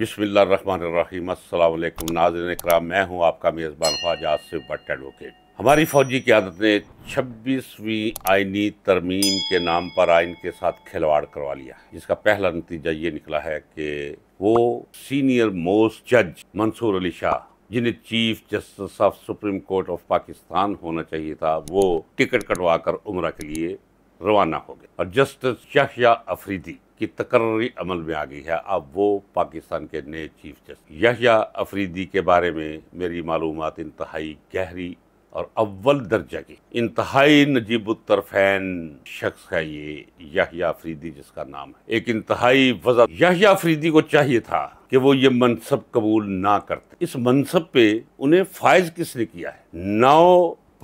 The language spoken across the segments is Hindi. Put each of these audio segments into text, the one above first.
बिस्मिल्लाम अल्लाम नाजन कराम मैं हूँ आपका मेज़बान ख्वाज आसिफ बट एडवोकेट हमारी फ़ौजी की आदत ने छब्बीसवीं आइनी तरमीम के नाम पर आइन के साथ खिलवाड़ करवा लिया जिसका पहला नतीजा ये निकला है कि वो सीनियर मोस्ट जज मंसूर अली शाह जिन्हें chief justice of supreme court of Pakistan होना चाहिए था वो टिकट कटवा कर उम्र के लिए रवाना हो गए और जस्टिस शाहिया अफरीदी की तकर्री अमल में आ गई है अब वो पाकिस्तान के नए चीफ जस्टिस यहिया अफरीदी के बारे में मेरी मालूम इंतहाई गहरी और अव्वल दर्जा की इंतहाई नजीब शख्स है ये यहिया अफरीदी जिसका नाम है एक इंतहाई वजह याहिया अफरीदी को चाहिए था कि वो ये मनसब कबूल ना करते इस मनसब पे उन्हें फायज किसने किया है नौ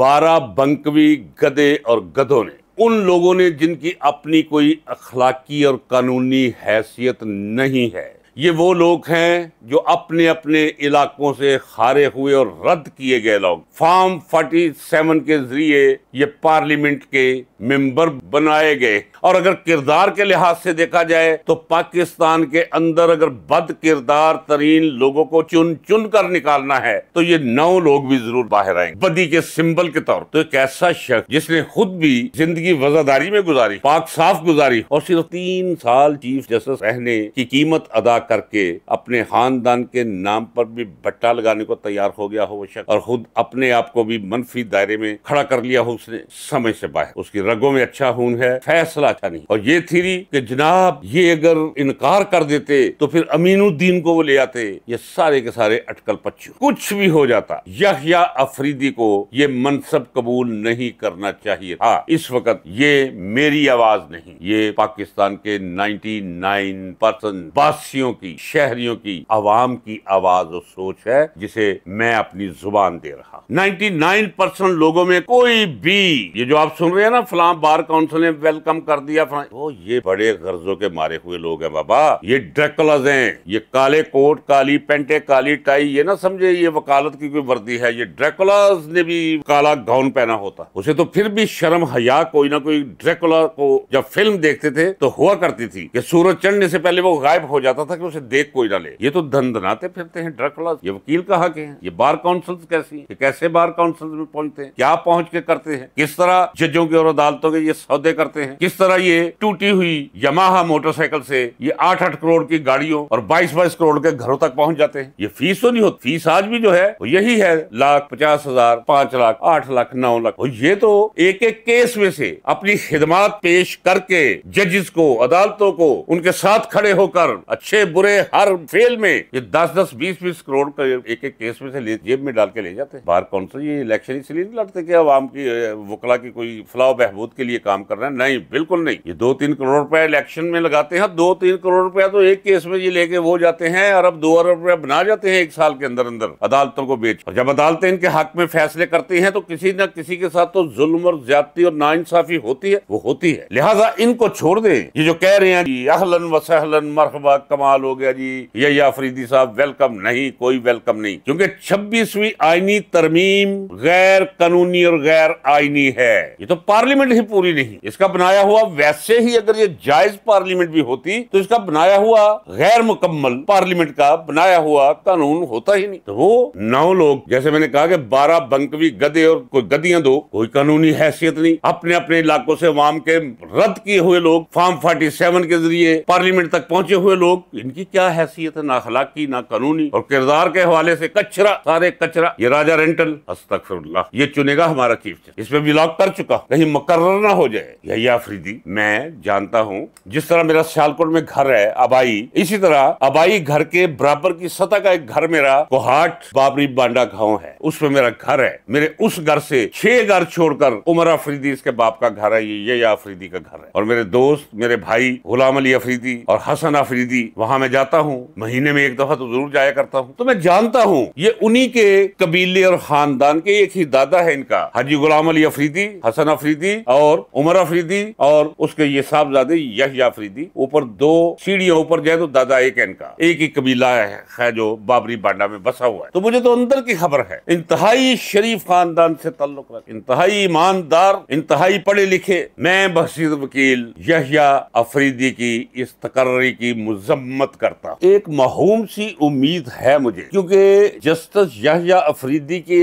बारह बंकवी गदे और गधों ने उन लोगों ने जिनकी अपनी कोई अखलाकी और कानूनी हैसियत नहीं है ये वो लोग हैं जो अपने अपने इलाकों से खारे हुए और रद्द किए गए लोग फार्म सेवन के जरिए ये पार्लियामेंट के मेंबर बनाए गए और अगर किरदार के लिहाज से देखा जाए तो पाकिस्तान के अंदर अगर बद किरदार तरीन लोगों को चुन चुन कर निकालना है तो ये नौ लोग भी जरूर बाहर आएंगे बदी के सिंबल के तौर तो एक ऐसा शख्स जिसने खुद भी जिंदगी वजादारी में गुजारी पाक साफ गुजारी और सिर्फ तीन साल चीफ जस्टिस रहने की कीमत अदा करके अपने खानदान के नाम पर भी भट्टा लगाने को तैयार हो गया हो वो शख्स और खुद अपने आप को भी मनफी दायरे में खड़ा कर लिया हो उसने समय से बाहर उसकी रगों में अच्छा खून है फैसला अच्छा नहीं और ये थीरी कि जनाब ये अगर इनकार कर देते तो फिर अमीनुद्दीन को वो ले आते ये सारे के सारे अटकल पच्चू कुछ भी हो जाता या अफरीदी को ये मनसब कबूल नहीं करना चाहिए था इस वक्त ये मेरी आवाज नहीं ये पाकिस्तान के नाइन परसेंट बासियों की शहरियों की आवाम की आवाज और सोच है जिसे मैं अपनी जुबान दे रहा नाइन्टी नाइन परसेंट लोगों में कोई भी ये जो आप सुन रहे हैं ना फलां बार काउंसिल ने वेलकम कर दिया फलां तो ये बड़े गर्जों के मारे हुए लोग हैं बाबा ये ड्रेकलज हैं ये काले कोट काली पेंटे काली टाई ये ना समझे ये वकालत की कोई वर्दी है ये ड्रेकलज ने भी काला गाउन पहना होता उसे तो फिर भी शर्म हया कोई ना कोई ड्रैकुला को जब फिल्म देखते थे तो हुआ करती थी कि सूरज चढ़ने से पहले वो गायब हो जाता था कि में उसे देख कोई ना ले ये तो धन धनाते फिरते हैं ड्रग लॉज ये वकील कहा के हैं ये बार काउंसिल कैसी है कैसे बार काउंसिल में पहुंचते हैं क्या पहुंच के करते हैं किस तरह जजों के और अदालतों के ये सौदे करते हैं किस तरह ये टूटी हुई यमाहा मोटरसाइकिल से ये आठ आठ करोड़ की गाड़ियों और बाईस बाईस करोड़ के घरों तक पहुंच जाते हैं ये फीस तो नहीं होती फीस आज भी जो है वो यही है लाख पचास हजार पांच लाख आठ लाख नौ लाख और ये तो एक एक केस में से अपनी खिदमात पेश करके जजिस को अदालतों को उनके साथ खड़े होकर अच्छे बुरे हर फेल में ये दस दस बीस बीस करोड़ का एक एक केस में से जेब में डाल के ले जाते हैं बाहर कौन सा ये इलेक्शन इसलिए नहीं लड़ते कि आवाम की वकला की कोई फलाह बहबूद के लिए काम कर रहे हैं नहीं बिल्कुल नहीं ये दो तीन करोड़ रुपया इलेक्शन में लगाते हैं दो तीन करोड़ रुपया तो एक केस में ये लेके वो जाते हैं और अब दो अरब रुपया बना जाते हैं एक साल के अंदर अंदर अदालतों को बेच और जब अदालतें इनके हक में फैसले करती हैं तो किसी न किसी के साथ तो जुल्म और ज्यादती और नाइंसाफी होती है वो होती है लिहाजा इनको छोड़ दें ये जो कह रहे हैं अहलन वसहलन मरहबा कमाल कमाल हो गया जी यही आफरीदी साहब वेलकम नहीं कोई वेलकम नहीं क्योंकि छब्बीसवीं आईनी तरमीम गैर कानूनी और गैर आईनी है ये तो पार्लियामेंट ही पूरी नहीं इसका बनाया हुआ वैसे ही अगर ये जायज पार्लियामेंट भी होती तो इसका बनाया हुआ गैर मुकम्मल पार्लियामेंट का बनाया हुआ कानून होता ही नहीं तो वो नौ लोग जैसे मैंने कहा कि बारह बंकवी गदे और कोई गदियां दो कोई कानूनी हैसियत नहीं अपने अपने इलाकों से वाम के रद्द किए हुए लोग फार्म फोर्टी सेवन के जरिए पार्लियामेंट तक पहुंचे हुए लोग इनकी क्या हैसियत है ना अखलाकी ना कानूनी और किरदार के हवाले से कचरा सारे कचरा ये राजा रेंटल अस्तकफरुल्लाह ये चुनेगा हमारा चीफ जस्टिस इसमें ब्लॉक कर चुका कहीं मुकर्र ना हो जाए यही आफरीदी मैं जानता हूँ जिस तरह मेरा सियालकोट में घर है अबाई इसी तरह अबाई घर के बराबर की सतह का एक घर मेरा कोहाट बाबरी बांडा गाँव है उसमें मेरा घर है मेरे उस घर से छह घर छोड़कर उमर अफरीदी इसके बाप का घर है ये ये अफरीदी का घर है और मेरे दोस्त मेरे भाई गुलाम अली अफरीदी और हसन अफरीदी वहां वहां मैं जाता हूँ महीने में एक दफा तो जरूर जाया करता हूँ तो मैं जानता हूँ ये उन्हीं के कबीले और खानदान के एक ही दादा है इनका हाजी गुलाम अली अफरीदी हसन अफरीदी और उमर अफरीदी और उसके ये साहबजादे यहिया अफरीदी ऊपर दो सीढ़ियों ऊपर जाए तो दादा एक है इनका एक ही कबीला है जो बाबरी बांडा में बसा हुआ है तो मुझे तो अंदर की खबर है इंतहाई शरीफ खानदान से ताल्लुक रख इंतहाई ईमानदार इंतहाई पढ़े लिखे मैं बसीर वकील यहिया अफरीदी की इस तकर्री की मुजम्मत मत करता एक महूम सी उम्मीद है मुझे क्योंकि जस्टिस यहया अफरीदी के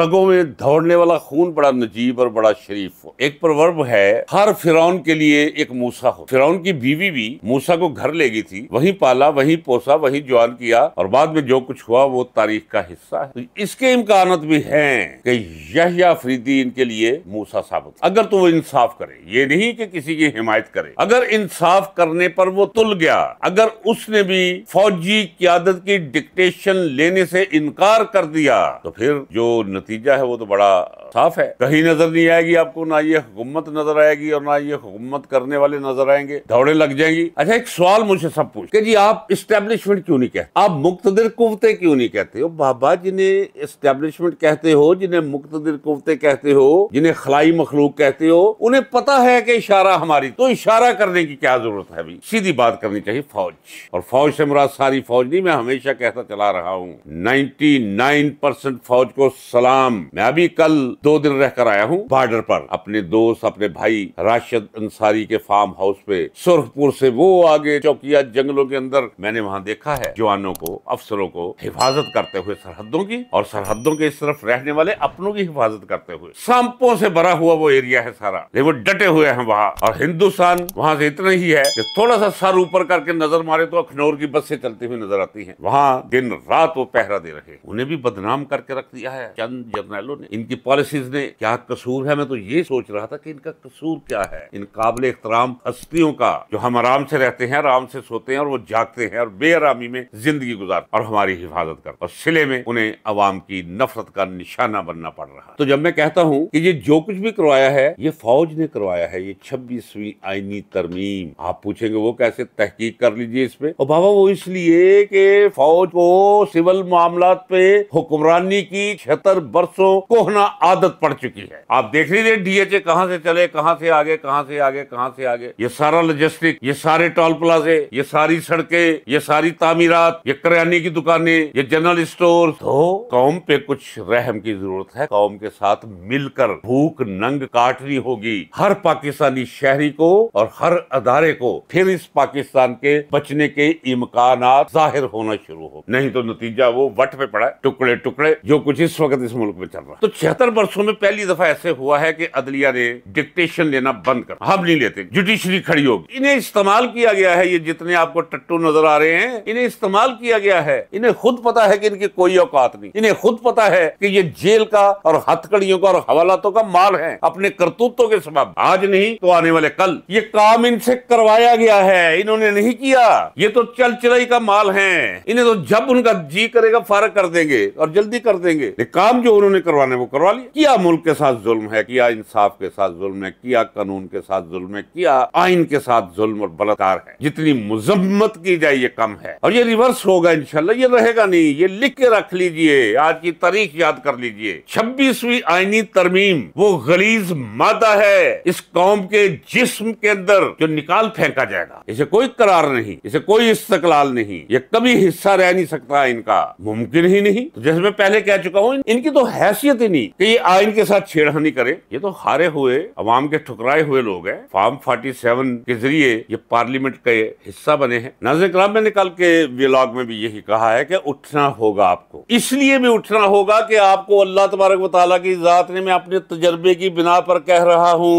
रगों में दौड़ने वाला खून बड़ा नजीब और बड़ा शरीफ हो एक प्रवर्ब है हर फिरौन के लिए एक मूसा हो फिरौन की बीवी भी मूसा को घर ले गई थी वही पाला वही पोसा वही जवान किया और बाद में जो कुछ हुआ वो तारीख का हिस्सा है तो इसके इम्कान भी है कि यहा अफरीदी इनके लिए मूसा साबित अगर तो वो इंसाफ करे ये नहीं कि किसी की हिमायत करे अगर इंसाफ करने पर वो तुल गया अगर उस उसने भी फौजी क्यादत की डिक्टेशन लेने से इनकार कर दिया तो फिर जो नतीजा है वो तो बड़ा साफ है कहीं नजर नहीं आएगी आपको ना ये हुकूमत नजर आएगी और ना ये हुकूमत करने वाले नजर आएंगे दौड़े लग जाएंगी अच्छा एक सवाल मुझे सब पूछ के जी आप इस्टेब्लिशमेंट क्यों नहीं कहते आप मुक्तदिर कुवते क्यों नहीं कहते हो बाबा जिन्हें इस्टेब्लिशमेंट कहते हो जिन्हें मुक्तदिर कुवते कहते हो जिन्हें खलाई मखलूक कहते हो उन्हें पता है कि इशारा हमारी तो इशारा करने की क्या जरूरत है अभी सीधी बात करनी चाहिए फौज और फौज से मुराद सारी फौज नहीं मैं हमेशा कहता चला रहा हूँ 99 परसेंट फौज को सलाम मैं अभी कल दो दिन रहकर आया हूँ बॉर्डर पर अपने दोस्त अपने भाई राशिद अंसारी के फार्म हाउस पे सुरखपुर से वो आगे चौकिया जंगलों के अंदर मैंने वहाँ देखा है जवानों को अफसरों को हिफाजत करते हुए सरहदों की और सरहदों के इस तरफ रहने वाले अपनों की हिफाजत करते हुए सांपों से भरा हुआ वो एरिया है सारा लेकिन डटे हुए हैं वहाँ और हिंदुस्तान वहाँ से इतना ही है कि थोड़ा सा सर ऊपर करके नजर मारे तो तो अखनौर की बस से चलती हुई नजर आती है वहाँ दिन रात वो पहरा दे रहे उन्हें भी बदनाम करके रख दिया है चंद जर्नैलों ने इनकी पॉलिसीज ने क्या कसूर है मैं तो ये सोच रहा था कि इनका कसूर क्या है इन काबिल एहतराम हस्तियों का जो हम आराम से रहते हैं आराम से सोते हैं और वो जागते हैं और बेआरामी में जिंदगी गुजार और हमारी हिफाजत कर और सिले में उन्हें अवाम की नफरत का निशाना बनना पड़ रहा है तो जब मैं कहता हूँ कि ये जो कुछ भी करवाया है ये फौज ने करवाया है ये छब्बीसवीं आईनी तरमीम आप पूछेंगे वो कैसे तहकीक कर लीजिए इसमें पे और बाबा वो इसलिए कि फौज को सिविल मामला पे हुक्मरानी की छिहत्तर बरसों कोहना आदत पड़ चुकी है आप देख लीजिए डीएचए कहाँ से चले कहाँ से आगे कहाँ से आगे कहाँ से आगे ये सारा लॉजिस्टिक ये सारे टोल प्लाजे ये सारी सड़कें ये सारी तामीरात ये करियाने की दुकानें ये जनरल स्टोर तो कौम पे कुछ रहम की जरूरत है कौम के साथ मिलकर भूख नंग काटनी होगी हर पाकिस्तानी शहरी को और हर अदारे को फिर इस पाकिस्तान के बचने के इम्कान जाहिर होना शुरू हो नहीं तो नतीजा वो वट पे पड़ा है टुकड़े टुकड़े जो कुछ इस वक्त इस मुल्क में चल रहा है तो छिहत्तर वर्षो में पहली दफा ऐसे हुआ है की अदलिया ने डिक्टेशन लेना बंद कर हम नहीं लेते जुडिशरी खड़ी होगी इन्हें इस्तेमाल किया गया है ये जितने आपको टट्टू नजर आ रहे हैं इन्हें इस्तेमाल किया गया है इन्हें खुद पता है की इनकी कोई औकात नहीं इन्हें खुद पता है की ये जेल का और हथकड़ियों का और हवालातों का माल है अपने करतूतों के सब आज नहीं तो आने वाले कल ये काम इनसे करवाया गया है इन्होंने नहीं किया ये तो चल चलाई का माल है इन्हें तो जब उनका जी करेगा फारक कर देंगे और जल्दी कर देंगे काम जो उन्होंने करवाने वो करवा लिया किया मुल्क के साथ जुल्म है किया इंसाफ के साथ जुल्म है किया कानून के साथ जुल्म है किया आइन के साथ जुल्म और बलात्कार है जितनी मुजम्मत की जाए ये कम है और ये रिवर्स होगा इनशाला ये रहेगा नहीं ये लिख के रख लीजिए आज की तारीख याद कर लीजिए छब्बीसवीं आईनी तरमीम वो गलीज मादा है इस कौम के जिस्म के अंदर जो निकाल फेंका जाएगा इसे कोई करार नहीं इसे कोई इस्तकलाल नहीं ये कभी हिस्सा रह नहीं सकता इनका मुमकिन ही नहीं तो जैसे मैं पहले कह चुका हूँ इनकी तो हैसियत ही नहीं कि ये आइन के साथ छेड़खानी करे ये तो हारे हुए अवाम के ठुकराए हुए लोग हैं फार्म सेवन के जरिए ये पार्लियामेंट का हिस्सा बने हैं नाजर कलाम मैंने कल के व्लॉग में भी यही कहा है कि उठना होगा आपको इसलिए भी उठना होगा कि आपको अल्लाह तबारक वाली की जात ने मैं अपने तजर्बे की बिना पर कह रहा हूँ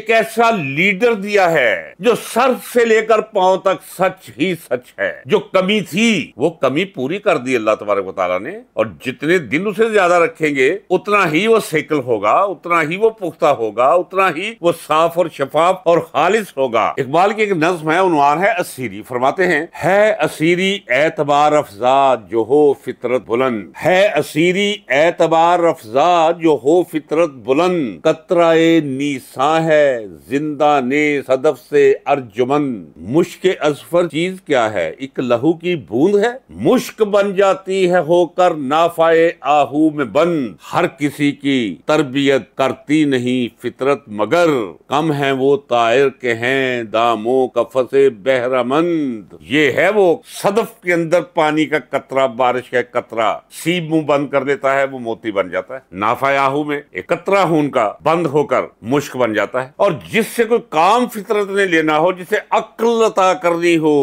एक ऐसा लीडर दिया है जो सर से लेकर पांव तक सच ही ही सच है जो कमी थी वो कमी पूरी कर दी अल्लाह तबारक वाली ने और जितने दिन उसे ज्यादा रखेंगे उतना ही वो सेकल होगा उतना ही वो पुख्ता होगा उतना ही वो साफ और शफाफ और खालिश होगा इकबाल की एक नज्म है उनवान है असीरी फरमाते हैं है असीरी एतबार अफजा जो हो फितरत बुलंद है असीरी एतबार अफजा जो हो फितरत बुलंद कतरा नीसा है जिंदा ने सदफ से अर्जुमन मुश्क अजफर चीज चीज क्या है एक लहू की बूंद है मुश्क बन जाती है होकर नाफाए आहू में बंद हर किसी की तरबियत करती नहीं फितरत मगर कम है वो तायर के हैं दामो कफसे बहरामंद ये है वो सदफ के अंदर पानी का कतरा बारिश का कतरा सीब मुंह बंद कर देता है वो मोती बन जाता है नाफा आहू में एक कतरा हूं उनका बंद होकर मुश्क बन जाता है और जिससे कोई काम फितरत ने लेना हो जिसे अक्ल अता करनी हो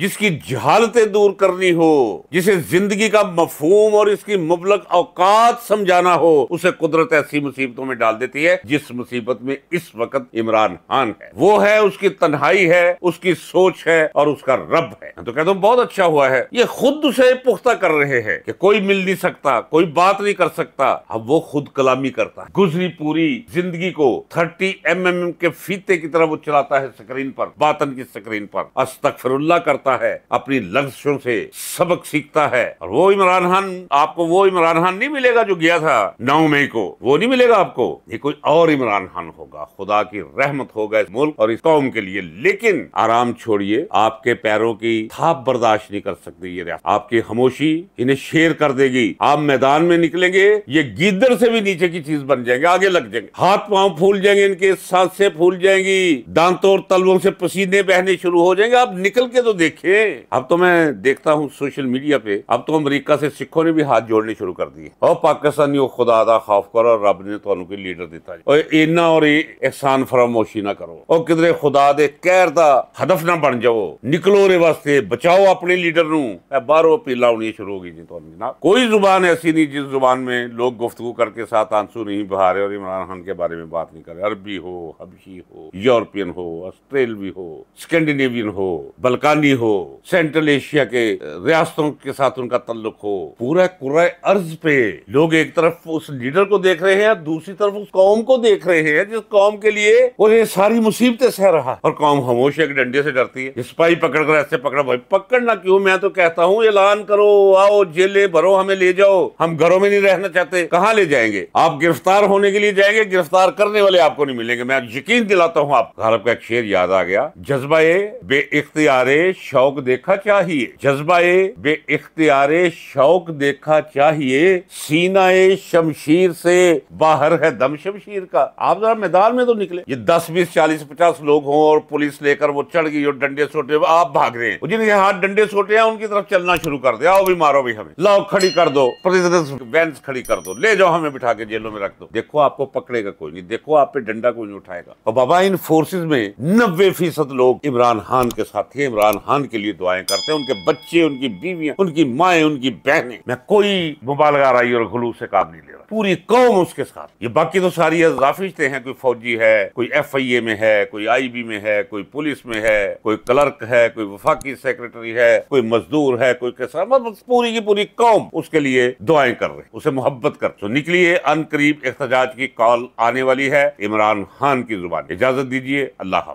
जिसकी जहालतें दूर करनी हो जिसे जिंदगी का मफहूम और इसकी मुबलक औकात समझाना हो उसे कुदरत ऐसी मुसीबतों में डाल देती है जिस मुसीबत में इस वक्त इमरान खान है वो है उसकी तन्हाई है उसकी सोच है और उसका रब है तो कहता हूँ बहुत अच्छा हुआ है ये खुद उसे पुख्ता कर रहे हैं कि कोई मिल नहीं सकता कोई बात नहीं कर सकता अब वो खुद कलामी करता है गुजरी पूरी जिंदगी को थर्टी एम एम के फीते की तरह वो चलाता है स्क्रीन पर बातन की स्क्रीन पर अस्तफरुल्ला का करता है अपनी लफ्जों से सबक सीखता है और वो इमरान खान आपको वो इमरान खान नहीं मिलेगा जो गया था नौ मई को वो नहीं मिलेगा आपको ये कोई और इमरान खान होगा खुदा की रहमत होगा इस मुल्क और इस कौम के लिए लेकिन आराम छोड़िए आपके पैरों की थाप बर्दाश्त नहीं कर सकती ये आपकी खामोशी इन्हें शेर कर देगी आप मैदान में निकलेंगे ये गिद्दर से भी नीचे की चीज बन जाएंगे आगे लग जाएंगे हाथ पांव फूल जाएंगे इनके सांसें फूल जाएंगी दांतों और तलवों से पसीने बहने शुरू हो जाएंगे आप निकल के तो देखिए अब तो मैं देखता हूँ सोशल मीडिया पे अब तो अमेरिका से सिखों ने भी हाथ जोड़ने शुरू कर दिए और पाकिस्तानी वो खुदा ਦਾ ਖੌਫ करो और रब ने ਕੋਈ ਲੀਡਰ लीडर दिता और इना और एहसान फरामोशी ना करो और किधरे खुदा दे कैर का हदफ ना बन जाओ निकलो रे वास्ते बचाओ अपने लीडर न बारो अपील ਪੀਲਾ ਹੋਣੀ ਸ਼ੁਰੂ ਹੋ जी ਜੀ ਤੁਹਾਨੂੰ कोई जुबान ऐसी नहीं जिस जुबान में लोग गुफ्तु करके साथ आंसू नहीं बहा रहे और इमरान खान के बारे में बात नहीं कर रहे अरबी हो हबशी हो यूरोपियन हो ऑस्ट्रेलवी हो स्कैंडिनेवियन हो बल्कानी भी हो सेंट्रल एशिया के रियासतों के साथ उनका तल्लुक हो पूरा कुरा अर्ज पे लोग एक तरफ उस लीडर को देख रहे हैं दूसरी तरफ उस कौम को देख रहे हैं जिस कौम के लिए वो ये सारी मुसीबतें सह रहा और कौम हमोश एक डंडे से डरती है सिपाही पकड़कर ऐसे पकड़ा भाई पकड़ना क्यों मैं तो कहता हूँ ऐलान करो आओ जेले भरो हमें ले जाओ हम घरों में नहीं रहना चाहते कहाँ ले जाएंगे आप गिरफ्तार होने के लिए जाएंगे गिरफ्तार करने वाले आपको नहीं मिलेंगे मैं यकीन दिलाता हूँ आप भारत का एक शेर याद आ गया जज्बा बे इख्तियारे शौक देखा चाहिए जज्बाए बे इख्तियारे शौक देखा चाहिए सीना शमशीर से बाहर है दम शमशीर का आप जरा मैदान में तो निकले ये दस बीस चालीस पचास लोग हों और पुलिस लेकर वो चढ़ गई और डंडे सोटे आप भाग रहे हैं जिनके हाथ डंडे सोटे हैं उनकी तरफ चलना शुरू कर दे आओ भी मारो भी हमें लाओ खड़ी कर दो प्रतिदिन खड़ी कर दो ले जाओ हमें बिठा के जेलों में रख दो देखो आपको पकड़ेगा कोई नहीं देखो आप पे डंडा कोई नहीं उठाएगा और बाबा इन फोर्सेज में नब्बे फीसद लोग इमरान खान के साथ इमरान बुरहान के लिए दुआएं करते हैं उनके बच्चे उनकी बीवियां उनकी माए उनकी बहनें मैं कोई मुबालगा राई और खलूस से काम नहीं ले रहा पूरी कौम उसके साथ ये बाकी तो सारी अजाफिशते हैं कोई फौजी है कोई एफ आई ए में है कोई आई बी में है कोई पुलिस में है कोई क्लर्क है कोई वफाकी सेक्रेटरी है कोई मजदूर है कोई किसान मतलब पूरी की पूरी कौम उसके लिए दुआएं कर रहे उसे मोहब्बत कर तो निकली अन करीब एहतजाज की कॉल आने वाली है इमरान खान की जुबान इजाजत दीजिए अल्लाह